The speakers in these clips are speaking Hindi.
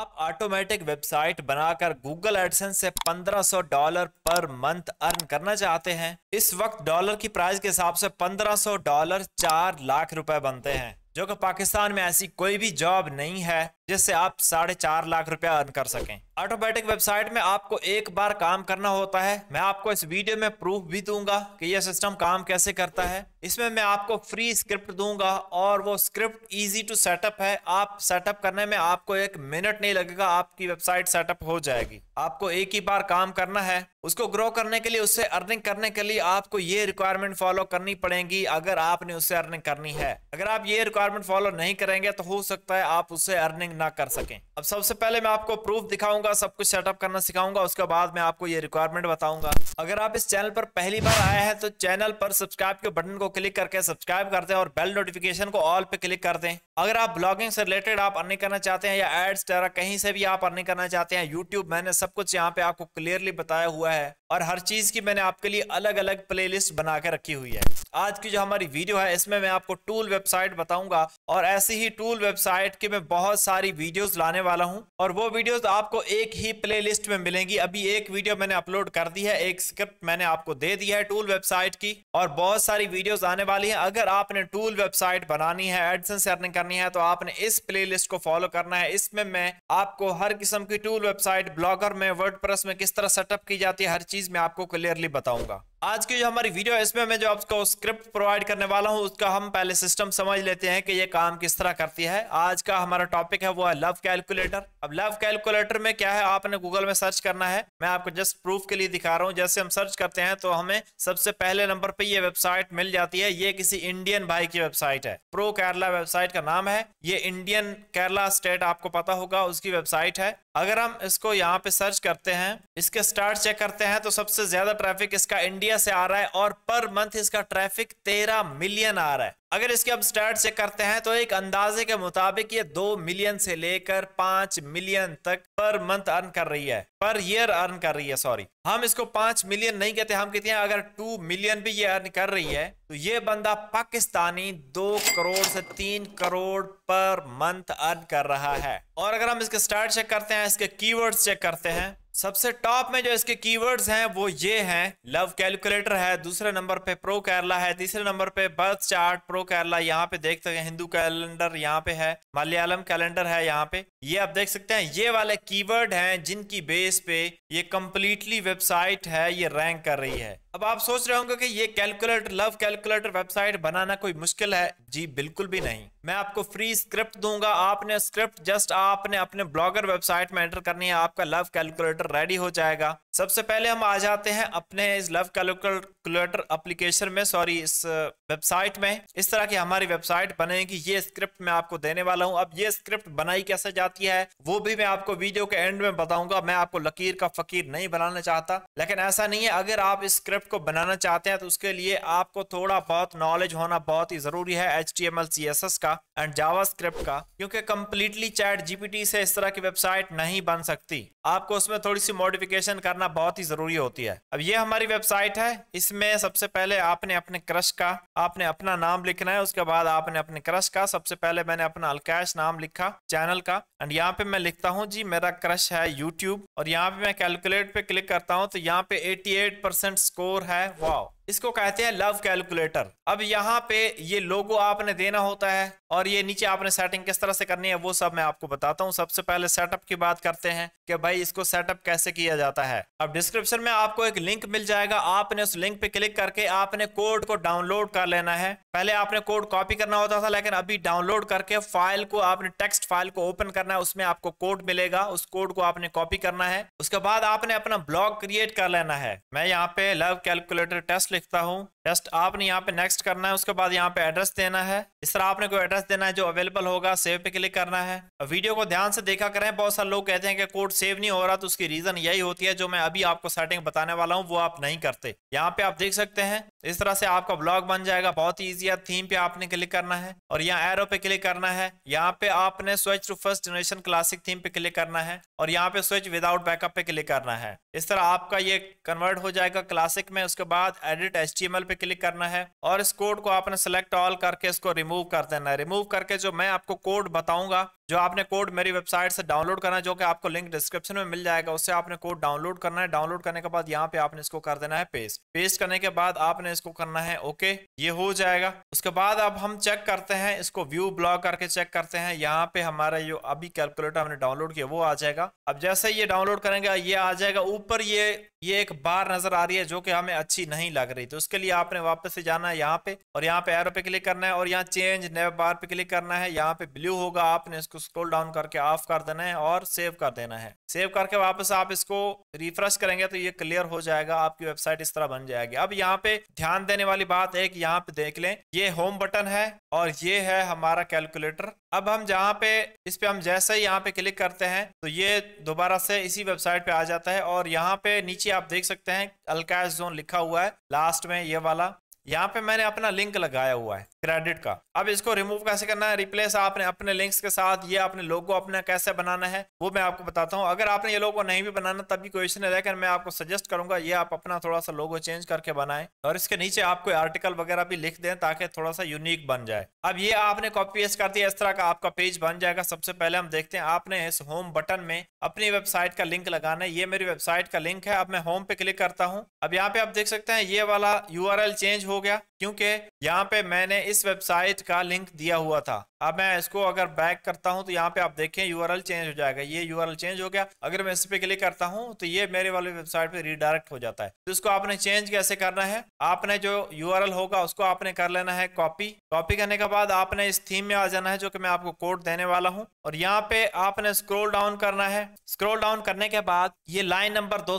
आप ऑटोमेटिक वेबसाइट बनाकर गूगल एडसेंस से 1500 डॉलर पर मंथ अर्न करना चाहते हैं इस वक्त डॉलर की प्राइस के हिसाब से 1500 डॉलर चार लाख रुपए बनते हैं जो कि पाकिस्तान में ऐसी कोई भी जॉब नहीं है जिससे आप साढ़े चार लाख रुपया अर्न कर सकें ऑटोमेटिक वेबसाइट में आपको एक बार काम करना होता है मैं आपको इस वीडियो में प्रूफ भी दूंगा कि यह सिस्टम काम कैसे करता है इसमें मैं आपको फ्री स्क्रिप्ट दूंगा और वो स्क्रिप्ट इजी टू सेटअप है आप सेटअप करने में आपको एक मिनट नहीं लगेगा आपकी वेबसाइट सेटअप हो जाएगी आपको एक ही बार काम करना है उसको ग्रो करने के लिए उससे अर्निंग करने के लिए आपको ये रिक्वायरमेंट फॉलो करनी पड़ेगी अगर आपने उससे अर्निंग करनी है अगर आप ये रिक्वायरमेंट फॉलो नहीं करेंगे तो हो सकता है आप उससे अर्निंग ना कर सकें अब सबसे पहले मैं आपको प्रूफ दिखाऊंगा सब कुछ सेटअप करना सिखाऊंगा उसके बाद मैं आपको ये रिक्वायरमेंट बताऊंगा अगर आप इस चैनल पर पहली बार आए हैं तो चैनल पर सब्सक्राइब के बटन को क्लिक करके सब्सक्राइब कर दे और बेल नोटिफिकेशन को ऑल पे क्लिक कर दें अगर आप ब्लॉगिंग से रिलेटेड आप अर्निंग करना चाहते हैं या एड्स वगैरह कहीं से भी आप अर्निंग करना चाहते हैं यूट्यूब मैंने सब कुछ यहाँ पे आपको क्लियरली बताया हुआ है और हर चीज की मैंने आपके लिए अलग अलग प्लेलिस्ट बना के रखी हुई है आज की जो हमारी वीडियो है इसमें मैं आपको टूल वेबसाइट बताऊंगा और ऐसी ही टूल वेबसाइट की मैं बहुत सारी सारी वीडियोस लाने वाला हूं और वो वीडियोस आपको एक ही प्लेलिस्ट में मिलेंगी अभी एक वीडियो मैंने अपलोड कर दी है एक स्क्रिप्ट मैंने आपको दे दी है टूल वेबसाइट की और बहुत सारी वीडियोस आने वाली हैं अगर आपने टूल वेबसाइट बनानी है एडसेंस अर्निंग करनी है तो आपने इस प्ले को फॉलो करना है इसमें मैं आपको हर किस्म की टूल वेबसाइट ब्लॉगर में वर्ड में किस तरह सेटअप की जाती है हर चीज में आपको क्लियरली बताऊंगा आज की जो हमारी वीडियो है इसमें मैं जो आपको स्क्रिप्ट प्रोवाइड करने वाला हूँ उसका हम पहले सिस्टम समझ लेते हैं कि ये काम किस तरह करती है आज का हमारा टॉपिक है वो है लव कैलकुलेटर अब लव कैलकुलेटर में क्या है आपने गूगल में सर्च करना है मैं आपको जस्ट प्रूफ के लिए दिखा रहा हूँ जैसे हम सर्च करते हैं तो हमें सबसे पहले नंबर पर ये वेबसाइट मिल जाती है ये किसी इंडियन भाई की वेबसाइट है प्रो केरला वेबसाइट का नाम है ये इंडियन केरला स्टेट आपको पता होगा उसकी वेबसाइट है अगर हम इसको यहाँ पे सर्च करते हैं इसके स्टार्ट चेक करते हैं तो सबसे ज्यादा ट्रैफिक इसका इंडियन इंडिया से आ रहा है और पर मंथ इसका ट्रैफिक तेरह मिलियन आ रहा है अगर इसके हम स्टार्ट चेक करते हैं तो एक अंदाजे के मुताबिक ये दो मिलियन से लेकर पांच मिलियन तक पर मंथ अर्न कर रही है पर ईयर अर्न कर रही है सॉरी हम इसको पांच मिलियन नहीं कहते हम कहते हैं अगर टू मिलियन भी ये अर्न कर रही है तो ये बंदा पाकिस्तानी दो करोड़ से तीन करोड़ पर मंथ अर्न कर रहा है और अगर हम इसके स्टार्ट चेक करते हैं इसके की चेक करते हैं सबसे टॉप में जो इसके कीवर्ड्स हैं वो ये हैं लव कैलकुलेटर है दूसरे नंबर पे प्रो केरला है तीसरे नंबर पे बर्थ चार्ट प्रो केरला यहाँ पे देख सकते हैं हिंदू कैलेंडर यहाँ पे है मलयालम कैलेंडर है यहाँ पे ये आप देख सकते हैं ये वाले कीवर्ड हैं जिनकी बेस पे ये कम्प्लीटली वेबसाइट है ये रैंक कर रही है अब आप सोच रहे होंगे कि ये कैलकुलेटर लव कैलकुलेटर वेबसाइट बनाना कोई मुश्किल है जी बिल्कुल भी नहीं मैं आपको फ्री स्क्रिप्ट दूंगा आपने स्क्रिप्ट जस्ट आपने अपने ब्लॉगर वेबसाइट में एंटर करनी है आपका लव कैलकुलेटर रेडी हो जाएगा सबसे पहले हम आ जाते हैं अपने इस लव कैलकुलेटर एप्लीकेशन में सॉरी इस वेबसाइट में इस तरह की हमारी वेबसाइट बनेगी ये स्क्रिप्ट मैं आपको देने वाला हूँ अब ये स्क्रिप्ट बनाई कैसे जाती है वो भी मैं आपको वीडियो के एंड में बताऊंगा मैं आपको लकीर का फकीर नहीं बनाना चाहता लेकिन ऐसा नहीं है अगर आप इस स्क्रिप्ट को बनाना चाहते हैं तो उसके लिए आपको थोड़ा बहुत नॉलेज होना बहुत ही जरूरी है एच टी का एंड जावा का क्योंकि कम्प्लीटली चैट जीपीटी से इस तरह की वेबसाइट नहीं बन सकती आपको उसमें थोड़ी थोड़ी सी मॉडिफिकेशन करना बहुत ही जरूरी होती है अब ये हमारी वेबसाइट है इसमें सबसे पहले आपने अपने क्रश का आपने अपना नाम लिखना है उसके बाद आपने अपने क्रश का सबसे पहले मैंने अपना अलकैश नाम लिखा चैनल का एंड यहाँ पे मैं लिखता हूँ जी मेरा क्रश है यूट्यूब और यहाँ पे मैं कैलकुलेट पे क्लिक करता हूँ तो यहाँ पे एटी स्कोर है वाओ इसको कहते हैं लव कैलकुलेटर अब यहाँ पे ये लोगो आपने देना होता है और ये नीचे आपने सेटिंग किस तरह से करनी है वो सब मैं आपको बताता हूँ सबसे पहले सेटअप की बात करते हैं कि भाई इसको सेटअप कैसे किया जाता है अब डिस्क्रिप्शन में आपको एक लिंक मिल जाएगा आपने उस लिंक पे क्लिक करके आपने कोड को डाउनलोड कर लेना है पहले आपने कोड कॉपी करना होता था लेकिन अभी डाउनलोड करके फाइल को आपने टेक्स्ट फाइल को ओपन करना है उसमें आपको कोड मिलेगा उस कोड को आपने कॉपी करना है उसके बाद आपने अपना ब्लॉग क्रिएट कर लेना है मैं यहाँ पे लव कैलकुलेटर टेस्ट देखता हूँ जस्ट आपने यहाँ पे नेक्स्ट करना है उसके बाद यहाँ पे एड्रेस देना है इस तरह आपने कोई एड्रेस देना है जो अवेलेबल होगा सेव पे क्लिक करना है वीडियो को ध्यान से देखा करें बहुत सारे लोग कहते हैं कि कोड सेव नहीं हो रहा तो उसकी रीजन यही होती है जो मैं अभी आपको सेटिंग बताने वाला हूँ वो आप नहीं करते यहाँ पे आप देख सकते हैं इस तरह से आपका ब्लॉग बन जाएगा बहुत ईजी है थीम पे आपने क्लिक करना है और यहाँ एरो पे क्लिक करना है यहाँ पे आपने switch to first generation classic theme पे क्लिक करना है और यहाँ पे स्विच विदाउट बैकअप पे क्लिक करना है इस तरह आपका ये कन्वर्ट हो जाएगा क्लासिक में उसके बाद एडिट एच पे क्लिक करना है और इस कोड को आपने सेलेक्ट ऑल करके इसको रिमूव कर देना है रिमूव करके जो मैं आपको कोड बताऊंगा जो आपने कोड मेरी वेबसाइट से डाउनलोड करना है जो कि आपको लिंक डिस्क्रिप्शन में मिल जाएगा उससे आपने कोड डाउनलोड करना है डाउनलोड करने के बाद यहाँ पे आपने इसको कर देना है पेस्ट पेस्ट करने के बाद आपने इसको करना है ओके ये हो जाएगा उसके बाद अब हम चेक करते हैं इसको व्यू ब्लॉक करके चेक करते हैं यहाँ पे हमारा जो अभी कैलकुलेटर हमने डाउनलोड किया वो आ जाएगा अब जैसे ये डाउनलोड करेंगे ये आ जाएगा ऊपर ये ये एक बार नजर आ रही है जो कि हमें अच्छी नहीं लग रही तो उसके लिए आपने वापस से जाना है यहाँ पे और यहाँ पे एरो पे क्लिक करना है और यहाँ चेंज नए बार पे क्लिक करना है यहाँ पे ब्लू होगा आपने इसको स्क्रॉल डाउन करके ऑफ कर देना है और सेव कर देना है सेव करके वापस आप इसको रिफ्रेश करेंगे तो ये क्लियर हो जाएगा आपकी वेबसाइट इस तरह बन जाएगी अब यहाँ पे ध्यान देने वाली बात है कि यहाँ पे देख लें ये होम बटन है और ये है हमारा कैलकुलेटर अब हम जहाँ पे इस पे हम जैसे ही यहाँ पे क्लिक करते हैं तो ये दोबारा से इसी वेबसाइट पे आ जाता है और यहाँ पे नीचे आप देख सकते हैं अलकाश जोन लिखा हुआ है लास्ट में ये वाला यहाँ पे मैंने अपना लिंक लगाया हुआ है क्रेडिट का अब इसको रिमूव कैसे करना है रिप्लेस आपने अपने लिंक्स के साथ ये अपने लोगो अपने कैसे बनाना है वो मैं आपको बताता हूँ अगर आपने ये लोगो नहीं भी बनाना तब भी क्वेश्चन है लेकिन मैं आपको सजेस्ट करूंगा ये आप अपना थोड़ा सा लोगो चेंज करके बनाए और इसके नीचे आप कोई आर्टिकल वगैरह भी लिख दें ताकि थोड़ा सा यूनिक बन जाए अब ये आपने कॉपी एस कर दिया इस तरह का आपका पेज बन जाएगा सबसे पहले हम देखते हैं आपने इस होम बटन में अपनी वेबसाइट का लिंक लगाना है ये मेरी वेबसाइट का लिंक है अब मैं होम पे क्लिक करता हूँ अब यहाँ पे आप देख सकते हैं ये वाला यू चेंज हो गया क्योंकि यहाँ पे मैंने इस वेबसाइट का लिंक दिया हुआ था अब मैं इसको अगर बैक करता हूं तो यहाँ पे आप देखें यूआरएल चेंज हो जाएगा ये यूआरएल चेंज हो गया अगर मैं इस पे क्लिक करता हूं तो ये मेरे वाले वेबसाइट पे रीडायरेक्ट हो जाता है तो इसको आपने चेंज कैसे करना है आपने जो यूआरएल होगा उसको आपने कर लेना है कॉपी कॉपी करने के बाद आपने इस थीम में आ जाना है जो कि मैं आपको कोड देने वाला हूँ और यहाँ पे आपने स्क्रोल डाउन करना है स्क्रोल डाउन करने के बाद ये लाइन नंबर दो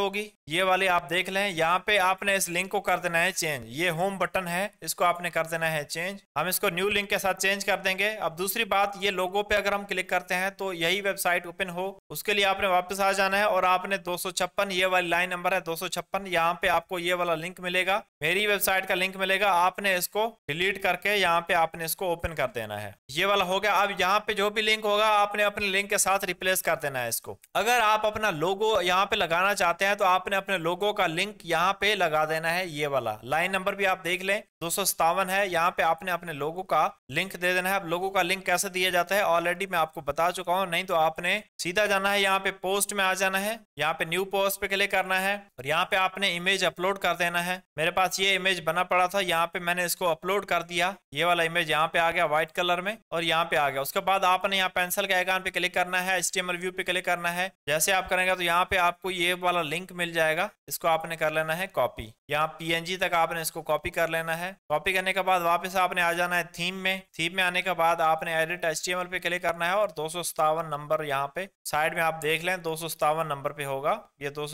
होगी ये वाली आप देख लें यहाँ पे आपने इस लिंक को कर देना है चेंज ये होम बटन है इसको आपने कर देना है चेंज हम इसको न्यू लिंक के साथ चेंज कर देंगे अब दूसरी बात ये लोगो पे अगर हम क्लिक करते हैं तो यही वेबसाइट ओपन हो उसके लिए आपने वापस आ जाना है और आपने दो ये वाली लाइन नंबर है दो सौ यहाँ पे आपको ये वाला लिंक मिलेगा मेरी वेबसाइट का लिंक मिलेगा आपने इसको डिलीट करके यहाँ पे आपने इसको ओपन कर देना है ये वाला हो गया अब यहाँ पे जो भी लिंक होगा आपने अपने लिंक के साथ रिप्लेस कर देना है इसको अगर आप अपना लोगो यहाँ पे लगाना चाहते हैं तो आपने अपने लोगो का लिंक यहाँ पे लगा देना है ये वाला लाइन नंबर भी आप देख लें दो है यहाँ पे आपने अपने लोगों का लिंक दे देना है अब लोगों का लिंक कैसे दिया जाता है ऑलरेडी मैं आपको बता चुका हूँ नहीं तो आपने सीधा जाना है यहाँ पे पोस्ट में आ जाना है यहाँ पे न्यू पोस्ट पे क्लिक करना है और यहाँ पे आपने इमेज अपलोड कर देना है मेरे पास ये इमेज बना पड़ा था यहाँ पे मैंने इसको अपलोड कर दिया ये वाला इमेज यहाँ पे आ गया व्हाइट कलर में और यहाँ पे आ गया उसके बाद आपने यहाँ पेंसिल के आइकान पे क्लिक करना है एस व्यू पे क्लिक करना है जैसे आप करेंगे तो यहाँ पे आपको ये वाला लिंक मिल जाएगा इसको आपने कर लेना है कॉपी यहाँ पीएनजी तक आपने इसको कॉपी कर लेना है है कॉपी करने के बाद वापस आपने आ जाना है थीम में थीम में आने के बाद आपने एडिट एच पे क्लिक करना है और दो नंबर यहाँ पे साइड में आप देख लें दो नंबर पे होगा ये दो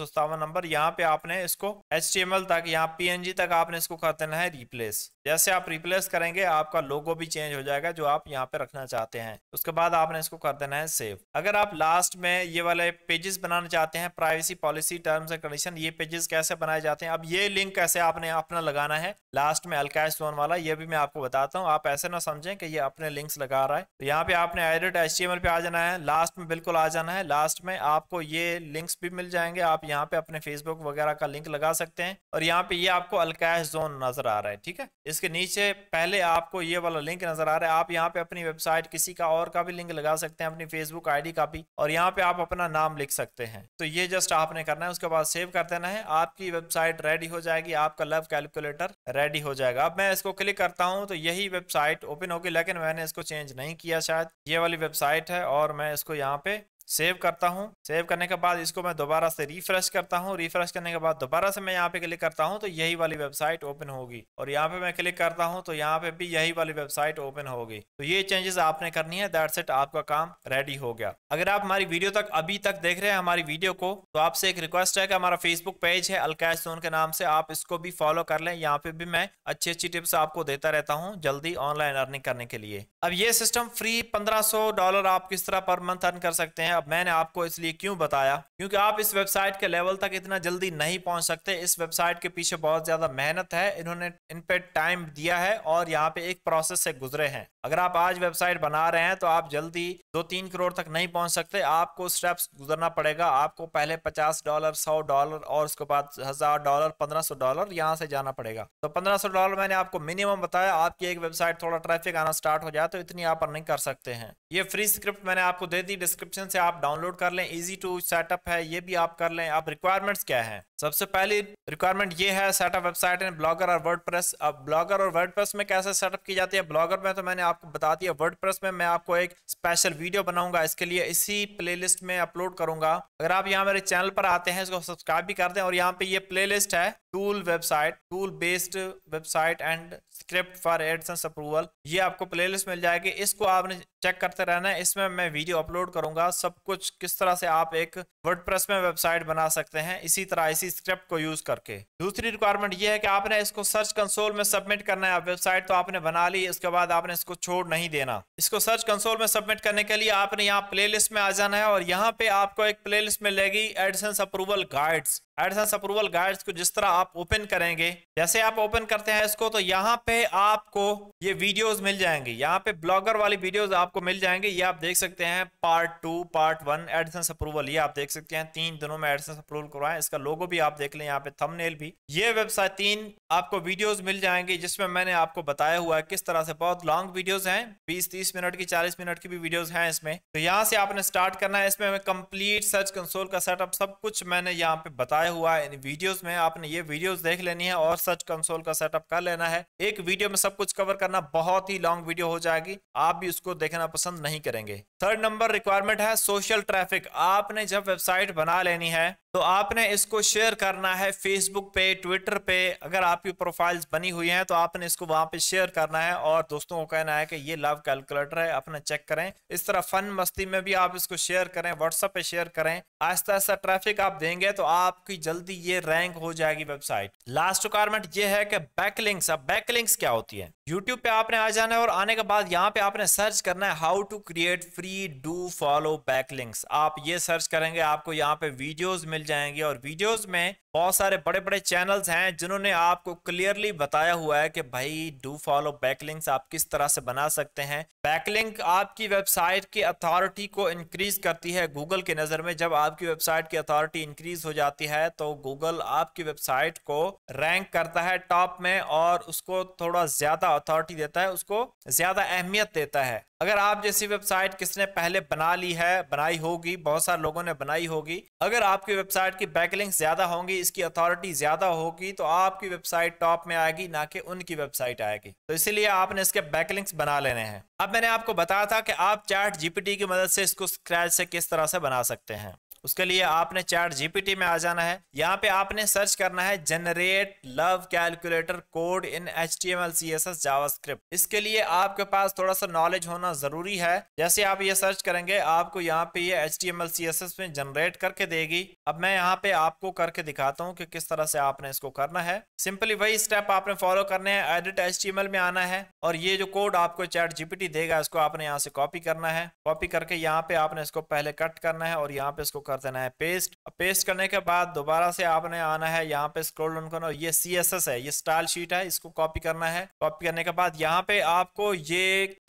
नंबर यहाँ पे आपने इसको एच तक यहाँ पी तक आपने इसको कर देना है रिप्लेस जैसे आप रिप्लेस करेंगे आपका लोगो भी चेंज हो जाएगा जो आप यहाँ पे रखना चाहते हैं उसके बाद आपने इसको कर देना है सेव अगर आप लास्ट में ये वाले पेजेस बनाना चाहते हैं privacy policy terms and condition ये पेजेस कैसे बनाए जाते हैं अब ये लिंक कैसे आपने अपना लगाना है लास्ट में अलकैश लोन वाला ये भी मैं आपको बताता हूँ आप ऐसे ना समझें कि ये अपने लिंक्स लगा रहा है तो यहाँ पे आपने एडिट एच पे आ जाना है लास्ट में बिल्कुल आ जाना है लास्ट में आपको ये लिंक्स भी मिल जाएंगे आप यहाँ पे अपने फेसबुक वगैरह का लिंक लगा सकते हैं और यहाँ पे ये आपको अलकैश जोन नजर आ रहा है ठीक है इसके नीचे पहले आपको ये वाला लिंक नजर आ रहा है आप यहाँ पे अपनी वेबसाइट किसी का और का भी लिंक लगा सकते हैं अपनी फेसबुक आईडी का भी और यहाँ पे आप अपना नाम लिख सकते हैं तो ये जस्ट आपने करना है उसके बाद सेव कर देना है आपकी वेबसाइट रेडी हो जाएगी आपका लव कैलकुलेटर रेडी हो जाएगा जाएगा अब मैं इसको क्लिक करता हूँ तो यही वेबसाइट ओपन होगी लेकिन मैंने इसको चेंज नहीं किया शायद ये वाली वेबसाइट है और मैं इसको यहाँ पे सेव करता हूँ सेव करने के बाद इसको मैं दोबारा से रिफ्रेश करता हूँ रिफ्रेश करने के बाद दोबारा से मैं यहाँ पे क्लिक करता हूँ तो यही वाली वेबसाइट ओपन होगी और यहाँ पे मैं क्लिक करता हूँ तो यहाँ पे भी यही वाली वेबसाइट ओपन होगी तो ये चेंजेस आपने करनी है दैट सेट आपका काम रेडी हो गया अगर आप हमारी वीडियो तक अभी तक देख रहे हैं हमारी वीडियो को तो आपसे एक रिक्वेस्ट है कि हमारा फेसबुक पेज है अलकाश जोन के नाम से आप इसको भी फॉलो कर लें यहाँ पे भी मैं अच्छी अच्छी टिप्स आपको देता रहता हूँ जल्दी ऑनलाइन अर्निंग करने के लिए अब ये सिस्टम फ्री पंद्रह डॉलर आप किस तरह पर मंथ अर्न कर सकते हैं हैं अब मैंने आपको इसलिए क्यों बताया क्योंकि आप इस वेबसाइट के लेवल तक इतना जल्दी नहीं पहुंच सकते इस वेबसाइट के पीछे बहुत ज्यादा मेहनत है इन्होंने इन पे टाइम दिया है और यहाँ पे एक प्रोसेस से गुजरे हैं अगर आप आज वेबसाइट बना रहे हैं तो आप जल्दी दो तीन करोड़ तक नहीं पहुंच सकते आपको स्टेप्स गुजरना पड़ेगा आपको पहले पचास डॉलर सौ डॉलर और उसके बाद हजार डॉलर पंद्रह सौ डॉलर यहाँ से जाना पड़ेगा तो पंद्रह सौ डॉलर मैंने आपको मिनिमम बताया आपकी एक वेबसाइट थोड़ा ट्रैफिक आना स्टार्ट हो जाए तो इतनी आप अर्निंग कर सकते हैं ये फ्री स्क्रिप्ट मैंने आपको दे दी डिस्क्रिप्शन से आप डाउनलोड कर लें इजी टू सेटअप है ये भी आप कर लें आप रिक्वायरमेंट्स क्या है सबसे पहली रिक्वायरमेंट ये है सेटअप वेबसाइट एंड ब्लॉगर और वर्डप्रेस अब ब्लॉगर और वर्डप्रेस में कैसे सेटअप की जाती है ब्लॉगर में तो मैंने आपको बता दिया वर्डप्रेस में मैं आपको एक स्पेशल वीडियो बनाऊंगा इसके लिए इसी प्लेलिस्ट में अपलोड करूंगा अगर आप यहाँ मेरे चैनल पर आते हैं इसको सब्सक्राइब भी कर दें और यहाँ पे ये प्ले है tool website tool based website and script for AdSense approval ये आपको प्ले मिल जाएगी इसको आपने चेक करते रहना है इसमें मैं वीडियो अपलोड करूंगा सब कुछ किस तरह से आप एक वर्ड में वेबसाइट बना सकते हैं इसी तरह इसी स्क्रिप्ट को यूज करके दूसरी रिक्वायरमेंट ये है कि आपने इसको सर्च कंसोल में सबमिट करना है वेबसाइट तो आपने बना ली इसके बाद आपने इसको छोड़ नहीं देना इसको सर्च कंसोल में सबमिट करने के लिए आपने यहाँ प्ले में आ जाना है और यहाँ पे आपको एक प्ले लिस्ट मिलेगी AdSense approval guides AdSense approval guides को जिस तरह आप ओपन करेंगे जैसे आप ओपन करते हैं इसको तो यहाँ पे आपको ये वीडियोस मिल जाएंगे यहाँ पे ब्लॉगर वाली वीडियोस आपको मिल जाएंगे ये आप देख सकते हैं part two part one AdSense approval ये आप देख सकते हैं तीन दिनों में एडसेंस अप्रूवल करवाए इसका लोगो भी आप देख लें यहाँ पे थमनेल भी ये वेबसाइट तीन आपको वीडियोज मिल जाएंगे जिसमें मैंने आपको बताया हुआ है किस तरह से बहुत लॉन्ग वीडियोज हैं बीस तीस मिनट की चालीस मिनट की भी वीडियोज हैं इसमें तो यहाँ से आपने स्टार्ट करना है इसमें कम्प्लीट सर्च कंसोल का सेटअप सब कुछ मैंने यहाँ पे बताया बताया हुआ है इन वीडियोस में आपने ये वीडियोस देख लेनी है और सर्च कंसोल का सेटअप कर लेना है एक वीडियो में सब कुछ कवर करना बहुत ही लॉन्ग वीडियो हो जाएगी आप भी उसको देखना पसंद नहीं करेंगे थर्ड नंबर रिक्वायरमेंट है सोशल ट्रैफिक आपने जब वेबसाइट बना लेनी है तो आपने इसको शेयर करना है फेसबुक पे ट्विटर पे अगर आपकी प्रोफाइल्स बनी हुई हैं तो आपने इसको वहां पे शेयर करना है और दोस्तों को कहना है कि ये लव कैलकुलेटर है अपना चेक करें इस तरह फन मस्ती में भी आप इसको शेयर करें व्हाट्सएप पे शेयर करें आहिस्ता आहिस्ता ट्रैफिक आप देंगे तो आपकी जल्दी ये रैंक हो जाएगी वेबसाइट लास्ट रिक्वायरमेंट ये है कि बैकलिंग्स अब बैकलिंग्स क्या होती है यूट्यूब पे आपने आ जाना है और आने के बाद यहाँ पे आपने सर्च करना है how to create free do follow backlinks आप ये सर्च करेंगे आपको यहाँ पे वीडियोज मिल मिल जाएंगे और वीडियोस में बहुत सारे बड़े बड़े चैनल्स हैं जिन्होंने आपको क्लियरली बताया हुआ है कि भाई डू फॉलो बैकलिंक्स आप किस तरह से बना सकते हैं बैकलिंक आपकी वेबसाइट की अथॉरिटी को इंक्रीज करती है गूगल के नज़र में जब आपकी वेबसाइट की अथॉरिटी इंक्रीज हो जाती है तो गूगल आपकी वेबसाइट को रैंक करता है टॉप में और उसको थोड़ा ज़्यादा अथॉरिटी देता है उसको ज़्यादा अहमियत देता है अगर आप जैसी वेबसाइट किसने पहले बना ली है बनाई होगी बहुत सारे लोगों ने बनाई होगी अगर आपकी वेबसाइट की बैकलिंग ज़्यादा होंगी इसकी अथॉरिटी ज़्यादा होगी तो आपकी वेबसाइट टॉप में आएगी ना कि उनकी वेबसाइट आएगी तो इसीलिए आपने इसके बैकलिंक्स बना लेने हैं अब मैंने आपको बताया था कि आप चैट जीपीटी की मदद से इसको स्क्रैच से किस तरह से बना सकते हैं उसके लिए आपने चैट जीपीटी में आ जाना है यहाँ पे आपने सर्च करना है generate love calculator code in H T M L C S S JavaScript इसके लिए आपके पास थोड़ा सा नॉलेज होना जरूरी है जैसे आप ये सर्च करेंगे आपको यहाँ पे ये H T M L C S S में जनरेट करके देगी अब मैं यहाँ पे आपको करके दिखाता हूँ कि किस तरह से आपने इसको करना है सिंपली वही स्टेप आपने फॉलो करने हैं edit H T M L में आना है और ये जो कोड आपको चैट जीपीटी देगा इसको आपने यहाँ से कॉपी करना है कॉपी करके यहाँ पे आपने इसको पहले कट करना है और यहाँ पे इसको कर... कर देना है पेस्ट पेस्ट करने के बाद दोबारा से आपने आना है यहाँ पे स्क्रोल डाउन करना ये सी एस एस है ये स्टाइल शीट है इसको कॉपी करना है कॉपी करने के बाद यहाँ पे आपको ये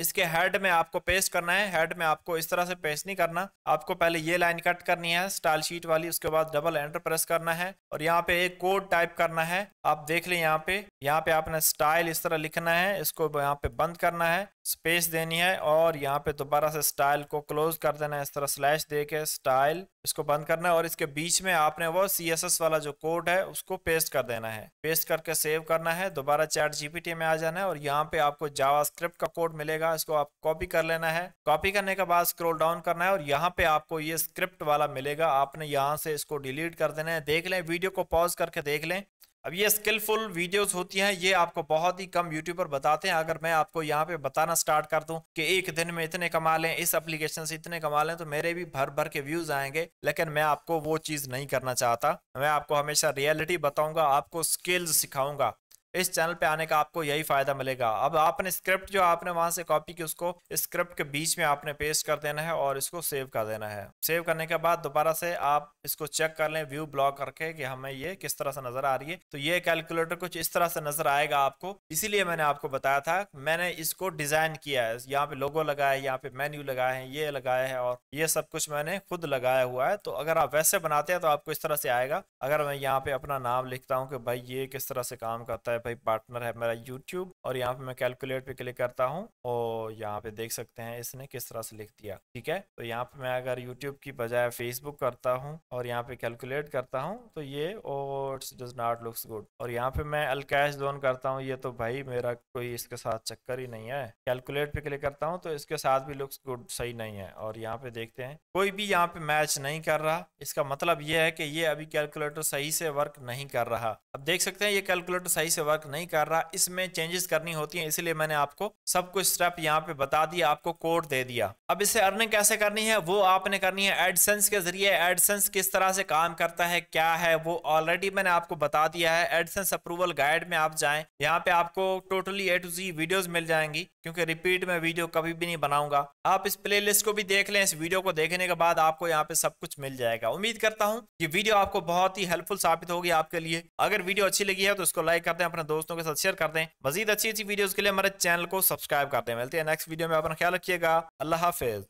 इसके हेड में आपको पेस्ट करना है हेड में आपको इस तरह से पेस्ट नहीं करना आपको पहले ये लाइन कट करनी है स्टाइल शीट वाली उसके बाद डबल एंटर प्रेस करना है और यहाँ पे एक कोड टाइप करना है आप देख ले यहाँ पे यहाँ पे आपने स्टाइल इस तरह लिखना है इसको यहाँ पे बंद करना है स्पेस देनी है और यहाँ पे दोबारा से स्टाइल को क्लोज कर देना है इस तरह स्लैश दे के स्टाइल इसको बंद करना है और इसके बीच में आपने वो सी वाला जो कोड है उसको पेस्ट कर देना है पेस्ट करके सेव करना है दोबारा चैट जीपीटी में आ जाना है और यहाँ पे आपको जावास्क्रिप्ट का कोड मिलेगा इसको आप कॉपी कर लेना है कॉपी करने के बाद स्क्रोल डाउन करना है और यहाँ पे आपको ये स्क्रिप्ट वाला मिलेगा आपने यहाँ से इसको डिलीट कर देना है देख लें वीडियो को पॉज करके देख लें अब ये स्किलफुल वीडियोस होती हैं ये आपको बहुत ही कम यूट्यूबर बताते हैं अगर मैं आपको यहाँ पे बताना स्टार्ट कर दूं कि एक दिन में इतने कमा लें इस एप्लीकेशन से इतने कमा लें तो मेरे भी भर भर के व्यूज आएंगे लेकिन मैं आपको वो चीज़ नहीं करना चाहता मैं आपको हमेशा रियलिटी बताऊंगा आपको स्किल्स सिखाऊंगा इस चैनल पे आने का आपको यही फायदा मिलेगा अब आपने स्क्रिप्ट जो आपने वहां से कॉपी की उसको स्क्रिप्ट के बीच में आपने पेस्ट कर देना है और इसको सेव कर देना है सेव करने के बाद दोबारा से आप इसको चेक कर लें व्यू ब्लॉक करके कि हमें ये किस तरह से नजर आ रही है तो ये कैलकुलेटर कुछ इस तरह से नजर आएगा आपको इसीलिए मैंने आपको बताया था मैंने इसको डिजाइन किया है यहाँ पे लोगो लगाया है यहाँ पे मेन्यू लगाए हैं ये लगाया है और ये सब कुछ मैंने खुद लगाया हुआ है तो अगर आप वैसे बनाते हैं तो आपको इस तरह से आएगा अगर मैं यहाँ पे अपना नाम लिखता हूँ कि भाई ये किस तरह से काम करता है भाई पार्टनर है मेरा यूट्यूब और यहाँ पे मैं कैलकुलेट पे क्लिक करता हूँ और यहाँ पे देख सकते हैं इसने किस तरह से लिख दिया ठीक है तो यहाँ पे मैं अगर यूट्यूब की बजाय फेसबुक करता हूँ और यहाँ पे कैलकुलेट करता हूँ तो ये oats does not looks good और यहाँ पे मैं अलकैश जोन करता हूँ ये तो भाई मेरा कोई इसके साथ चक्कर ही नहीं है कैलकुलेट पे क्लिक करता हूँ तो इसके साथ भी लुक्स गुड सही नहीं है और यहाँ पे देखते हैं कोई भी यहाँ पे मैच नहीं कर रहा इसका मतलब ये है कि ये अभी कैलकुलेटर सही से वर्क नहीं कर रहा अब देख सकते हैं ये कैलकुलेटर सही से वर्क वर्क नहीं कर रहा इसमें चेंजेस करनी होती हैं इसलिए मैंने आपको सब कुछ स्टेप यहाँ पे बता दिया आपको कोड दे दिया अब इसे अर्निंग कैसे करनी है वो आपने करनी है एडसेंस के जरिए एडसेंस किस तरह से काम करता है क्या है वो ऑलरेडी मैंने आपको बता दिया है एडसेंस अप्रूवल गाइड में आप जाए यहाँ पे आपको totally A to Z video मिल जाएंगी क्योंकि रिपीट में वीडियो कभी भी नहीं बनाऊंगा आप इस प्ले को भी देख लें इस वीडियो को देखने के बाद आपको यहाँ पे सब कुछ मिल जाएगा उम्मीद करता हूँ ये वीडियो आपको बहुत ही हेल्पफुल साबित होगी आपके लिए अगर वीडियो अच्छी लगी है तो उसको लाइक करते हैं अपने अपने दोस्तों के साथ शेयर कर दें मजीद अच्छी अच्छी वीडियोज के लिए हमारे चैनल को सब्सक्राइब करते हैं मिलते हैं नेक्स्ट वीडियो में अपना ख्याल रखिएगा अल्लाह हाफिज